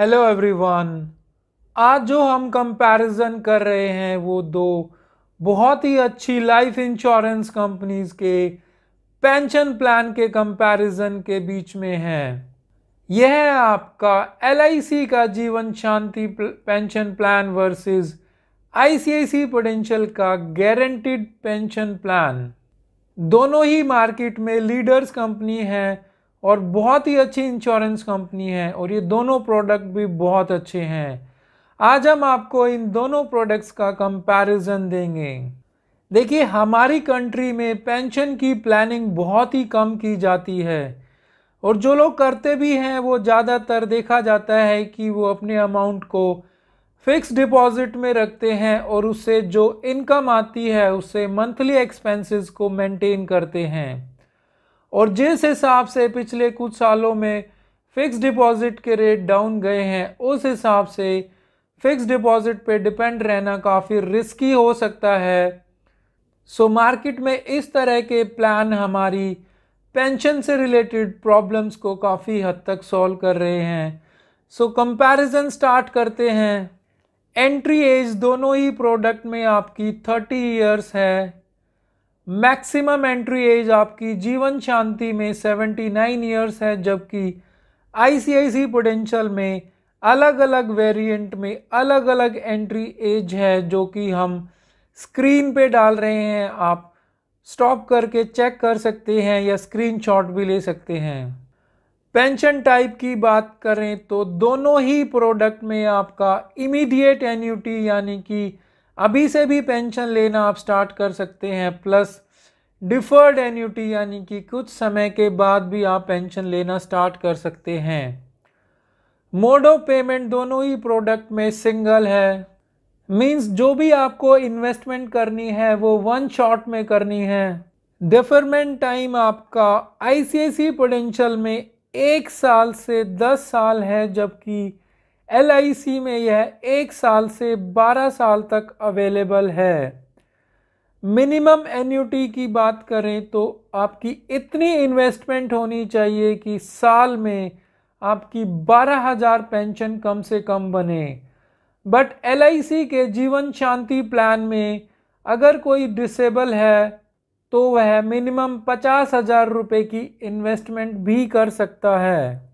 hello everyone आज जो हम कंपैरिजन कर रहे हैं वो दो बहुत ही अच्छी लाइफ इंश्योरेंस कंपनीज के पेंशन प्लान के कंपैरिजन के बीच में है यह है आपका एल का Jeevan Shanti pension plan versus ICICI potential का गारंटीड पेंशन प्लान दोनों ही मार्केट में लीडर्स कंपनी हैं और बहुत ही अच्छी इंश्योरेंस कंपनी है और ये दोनों प्रोडक्ट भी बहुत अच्छे हैं आज हम आपको इन दोनों प्रोडक्ट्स का कंपैरिजन देंगे देखिए हमारी कंट्री में पेंशन की प्लानिंग बहुत ही कम की जाती है और जो लोग करते भी हैं वो ज़्यादातर देखा जाता है कि वो अपने अमाउंट को फिक्स डिपॉजिट में रखते हैं और उससे जो इनकम आती है उससे मंथली एक्सपेंसेस को मेंटेन करते हैं और जिस हिसाब से पिछले कुछ सालों में फिक्स डिपॉजिट के रेट डाउन गए हैं उस हिसाब से फिक्स डिपॉजिट पे डिपेंड रहना काफ़ी रिस्की हो सकता है सो so, मार्केट में इस तरह के प्लान हमारी पेंशन से रिलेटेड प्रॉब्लम्स को काफ़ी हद तक सॉल्व कर रहे हैं सो कंपैरिजन स्टार्ट करते हैं एंट्री एज दोनों ही प्रोडक्ट में आपकी थर्टी इयर्स है मैक्सिमम एंट्री एज आपकी जीवन शांति में 79 ईयर्स है जबकि आईसीआईसी पोटेंशियल में अलग अलग वेरिएंट में अलग अलग एंट्री एज है जो कि हम स्क्रीन पे डाल रहे हैं आप स्टॉप करके चेक कर सकते हैं या स्क्रीनशॉट भी ले सकते हैं पेंशन टाइप की बात करें तो दोनों ही प्रोडक्ट में आपका इमीडिएट एन्यूटी यानी कि अभी से भी पेंशन लेना आप स्टार्ट कर सकते हैं प्लस डिफर्ड एन्यूटी यानी कि कुछ समय के बाद भी आप पेंशन लेना स्टार्ट कर सकते हैं मोड ऑफ पेमेंट दोनों ही प्रोडक्ट में सिंगल है मींस जो भी आपको इन्वेस्टमेंट करनी है वो वन शॉट में करनी है डिफरमेंट टाइम आपका आईसीआईसी पोटेंशियल में एक साल से दस साल है जबकि एल में यह एक साल से बारह साल तक अवेलेबल है मिनिमम एन्यूटी की बात करें तो आपकी इतनी इन्वेस्टमेंट होनी चाहिए कि साल में आपकी बारह हजार पेंशन कम से कम बने बट एल के जीवन शांति प्लान में अगर कोई डिसेबल है तो वह मिनिमम पचास हजार रुपये की इन्वेस्टमेंट भी कर सकता है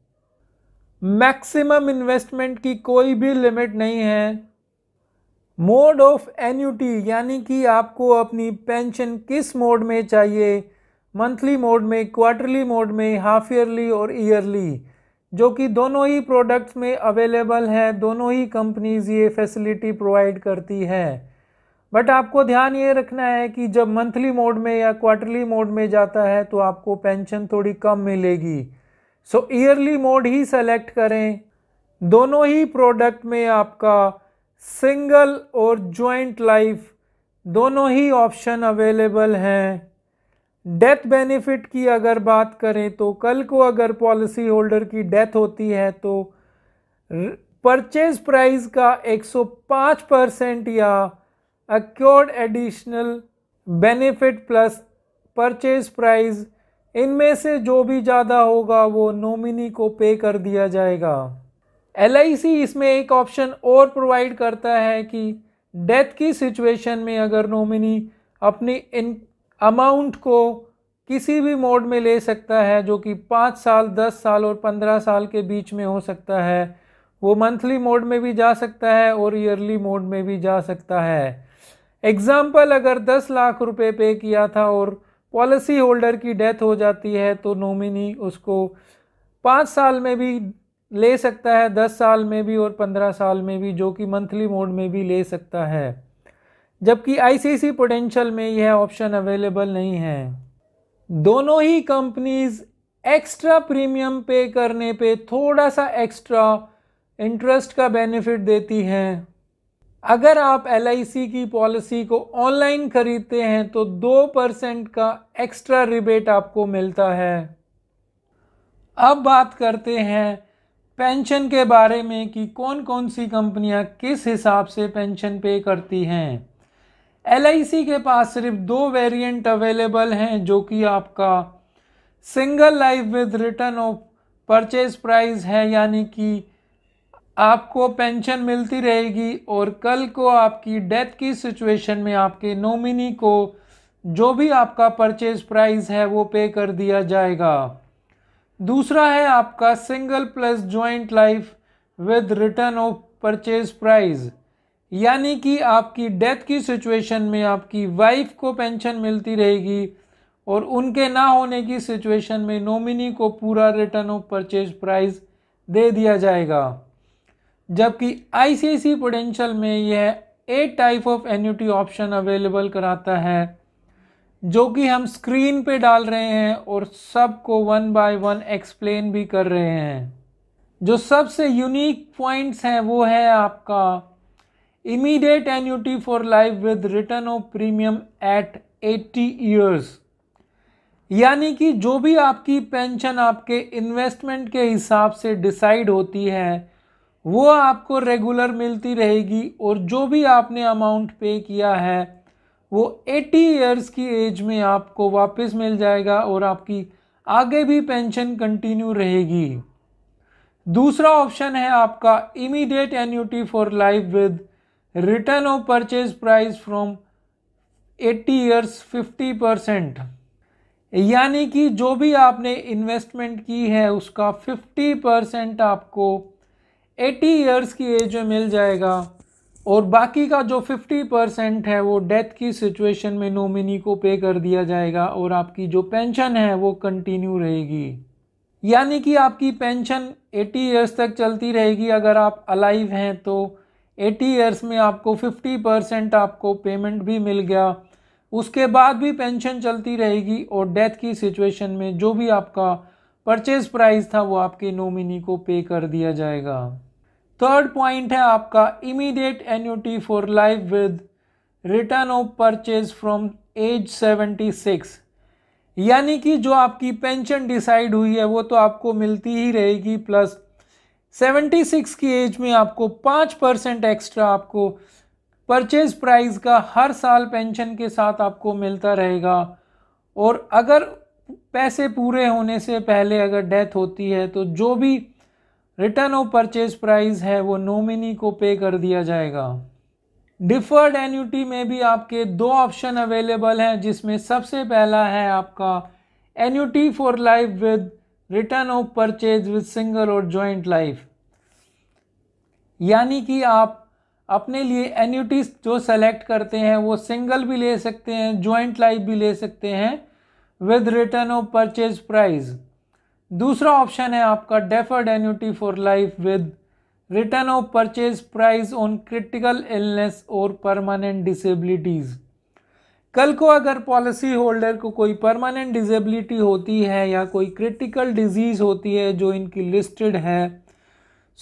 मैक्सिमम इन्वेस्टमेंट की कोई भी लिमिट नहीं है मोड ऑफ एन्यूटी यानी कि आपको अपनी पेंशन किस मोड में चाहिए मंथली मोड में क्वार्टरली मोड में हाफ ईयरली और ईयरली जो कि दोनों ही प्रोडक्ट्स में अवेलेबल है दोनों ही कंपनीज ये फैसिलिटी प्रोवाइड करती है बट आपको ध्यान ये रखना है कि जब मंथली मोड में या क्वार्टरली मोड में जाता है तो आपको पेंशन थोड़ी कम मिलेगी सो ईयरली मोड ही सेलेक्ट करें दोनों ही प्रोडक्ट में आपका सिंगल और जॉइंट लाइफ दोनों ही ऑप्शन अवेलेबल हैं डेथ बेनिफिट की अगर बात करें तो कल को अगर पॉलिसी होल्डर की डेथ होती है तो परचेज प्राइस का 105 परसेंट या accrued additional benefit plus purchase price इनमें से जो भी ज़्यादा होगा वो नॉमिनी को पे कर दिया जाएगा एल इसमें एक ऑप्शन और प्रोवाइड करता है कि डेथ की सिचुएशन में अगर नॉमिनी अपनी इन अमाउंट को किसी भी मोड में ले सकता है जो कि पाँच साल दस साल और पंद्रह साल के बीच में हो सकता है वो मंथली मोड में भी जा सकता है और ईयरली मोड में भी जा सकता है एग्ज़ाम्पल अगर दस लाख रुपए पे किया था और पॉलिसी होल्डर की डेथ हो जाती है तो नॉमिनी उसको पाँच साल में भी ले सकता है दस साल में भी और पंद्रह साल में भी जो कि मंथली मोड में भी ले सकता है जबकि आईसीसी पोटेंशियल में यह ऑप्शन अवेलेबल नहीं है दोनों ही कंपनीज एक्स्ट्रा प्रीमियम पे करने पे थोड़ा सा एक्स्ट्रा इंटरेस्ट का बेनिफिट देती हैं अगर आप एल की पॉलिसी को ऑनलाइन खरीदते हैं तो दो परसेंट का एक्स्ट्रा रिबेट आपको मिलता है अब बात करते हैं पेंशन के बारे में कि कौन कौन सी कंपनियां किस हिसाब से पेंशन पे करती हैं एल के पास सिर्फ दो वेरिएंट अवेलेबल हैं जो कि आपका single life with return of purchase price है यानी कि आपको पेंशन मिलती रहेगी और कल को आपकी डेथ की सिचुएशन में आपके नॉमिनी को जो भी आपका परचेज प्राइस है वो पे कर दिया जाएगा दूसरा है आपका single plus joint life with return of purchase price यानी कि आपकी डेथ की सिचुएशन में आपकी वाइफ को पेंशन मिलती रहेगी और उनके ना होने की सिचुएशन में नॉमिनी को पूरा रिटर्न ऑफ परचेज प्राइस दे दिया जाएगा जबकि आईसीआईसी पोटेंशियल में यह a type of annuity option available कराता है जो कि हम स्क्रीन पे डाल रहे हैं और सबको वन बाय वन एक्सप्लेन भी कर रहे हैं जो सबसे यूनिक पॉइंट्स हैं वो है आपका immediate annuity for life with return of premium at 80 years यानी कि जो भी आपकी पेंशन आपके इन्वेस्टमेंट के हिसाब से डिसाइड होती है वो आपको रेगुलर मिलती रहेगी और जो भी आपने अमाउंट पे किया है वो 80 इयर्स की एज में आपको वापस मिल जाएगा और आपकी आगे भी पेंशन कंटिन्यू रहेगी दूसरा ऑप्शन है आपका immediate annuity for life with return of purchase price from 80 years 50 percent यानी कि जो भी आपने इन्वेस्टमेंट की है उसका 50 परसेंट आपको 80 इयर्स की एज में मिल जाएगा और बाकी का जो 50 परसेंट है वो डेथ की सिचुएशन में नोमिनी को पे कर दिया जाएगा और आपकी जो पेंशन है वो कंटिन्यू रहेगी यानी कि आपकी पेंशन 80 इयर्स तक चलती रहेगी अगर आप अलाइव हैं तो 80 इयर्स में आपको 50 परसेंट आपको पेमेंट भी मिल गया उसके बाद भी पेंशन चलती रहेगी और डेथ की सिचुएशन में जो भी आपका परचेज प्राइस था वो आपके नोमिनी को पे कर दिया जाएगा थर्ड पॉइंट है आपका immediate annuity for life with return of purchase from age 76 यानी कि जो आपकी पेंशन डिसाइड हुई है वो तो आपको मिलती ही रहेगी प्लस 76 की एज में आपको पाँच परसेंट एक्स्ट्रा आपको परचेज प्राइस का हर साल पेंशन के साथ आपको मिलता रहेगा और अगर पैसे पूरे होने से पहले अगर डेथ होती है तो जो भी रिटर्न ऑफ परचेज प्राइस है वो नोमिनी को पे कर दिया जाएगा डिफर्ड एन्यूटी में भी आपके दो ऑप्शन अवेलेबल हैं जिसमें सबसे पहला है आपका annuity for life with return of purchase with single और जॉइंट लाइफ यानी कि आप अपने लिए एन्यूटी जो सेलेक्ट करते हैं वो सिंगल भी ले सकते हैं जॉइंट लाइफ भी ले सकते हैं with return of purchase price दूसरा ऑप्शन है आपका deferred annuity for life with return of purchase price on critical illness और परमानेंट डिसेबिलिटीज़ कल को अगर पॉलिसी होल्डर को कोई परमानेंट डिसेबिलिटी होती है या कोई क्रिटिकल डिजीज़ होती है जो इनकी लिस्टेड है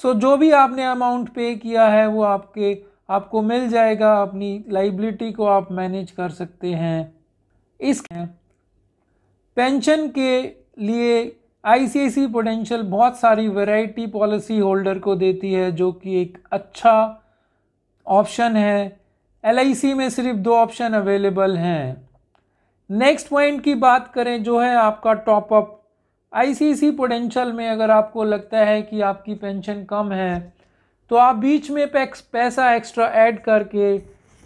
सो so जो भी आपने अमाउंट पे किया है वो आपके आपको मिल जाएगा अपनी लाइबिलिटी को आप मैनेज कर सकते हैं इसके पेंशन के लिए आईसीआईसी पोटेंशियल बहुत सारी वैरायटी पॉलिसी होल्डर को देती है जो कि एक अच्छा ऑप्शन है एल में सिर्फ दो ऑप्शन अवेलेबल हैं नेक्स्ट पॉइंट की बात करें जो है आपका टॉपअप सी पोटेंशियल में अगर आपको लगता है कि आपकी पेंशन कम है तो आप बीच में पैसा एक्स्ट्रा ऐड करके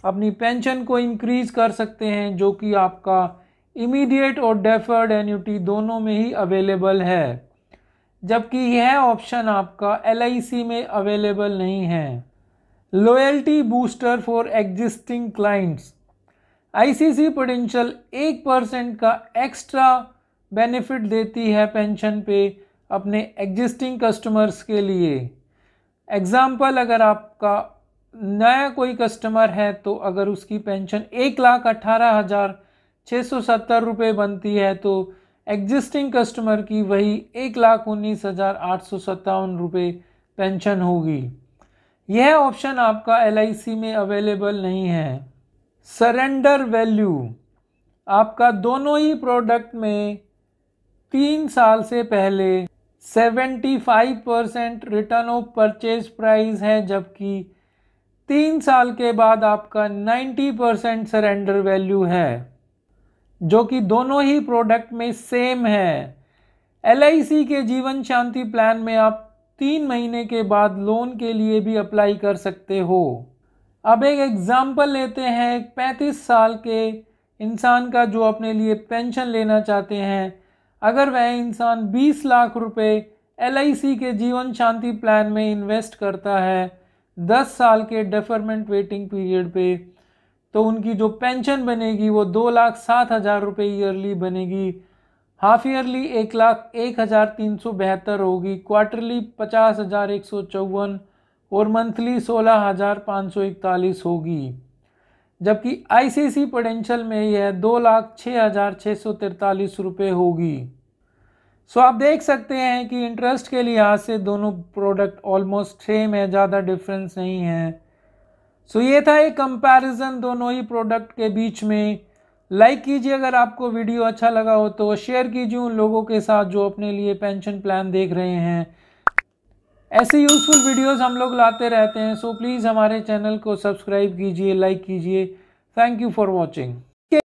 अपनी पेंशन को इंक्रीज कर सकते हैं जो कि आपका इमीडिएट और डेफर्ड एन्यूटी दोनों में ही अवेलेबल है जबकि यह ऑप्शन आपका एल में अवेलेबल नहीं है loyalty booster for existing clients ICC potential एक परसेंट का एक्स्ट्रा बेनिफिट देती है पेंशन पे अपने एग्जिस्टिंग कस्टमर्स के लिए एग्ज़ाम्पल अगर आपका नया कोई कस्टमर है तो अगर उसकी पेंशन एक लाख अट्ठारह हज़ार छः सौ सत्तर रुपये बनती है तो एग्जिस्टिंग कस्टमर की वही एक लाख उन्नीस हज़ार आठ सौ सत्तावन रुपये पेंशन होगी यह ऑप्शन आपका एल में अवेलेबल नहीं है सरेंडर वैल्यू आपका दोनों ही प्रोडक्ट में तीन साल से पहले 75 percent return of purchase price है जबकि तीन साल के बाद आपका 90 परसेंट सरेंडर वैल्यू है जो कि दोनों ही प्रोडक्ट में सेम है एल के जीवन शांति प्लान में आप तीन महीने के बाद लोन के लिए भी अप्लाई कर सकते हो अब एक एग्ज़ाम्पल लेते हैं एक पैंतीस साल के इंसान का जो अपने लिए पेंशन लेना चाहते हैं अगर वह इंसान 20 लाख रुपए एल के जीवन शांति प्लान में इन्वेस्ट करता है 10 साल के डेफरमेंट वेटिंग पीरियड पे तो उनकी जो पेंशन बनेगी वो दो लाख सात हज़ार रुपये ईयरली बनेगी हाफ ईयरली एक लाख एक हज़ार तीन सौ बहत्तर होगी क्वार्टरली पचास हज़ार एक सौ चौवन और मंथली सोलह हज़ार पाँच सौ इकतालीस होगी जबकि आई सी सी पोडेंशियल में यह दो लाख छः हज़ार छः सौ तिरतालीस रुपये होगी सो आप देख सकते हैं कि इंटरेस्ट के लिहाज से दोनों प्रोडक्ट ऑलमोस्ट सेम है ज़्यादा डिफरेंस नहीं है सो ये था एक कंपैरिजन दोनों ही प्रोडक्ट के बीच में लाइक कीजिए अगर आपको वीडियो अच्छा लगा हो तो शेयर कीजिए उन लोगों के साथ जो अपने लिए पेंशन प्लान देख रहे हैं ऐसे यूज़फुल वीडियोस हम लोग लाते रहते हैं सो प्लीज़ हमारे चैनल को सब्सक्राइब कीजिए लाइक कीजिए थैंक यू फॉर वॉचिंग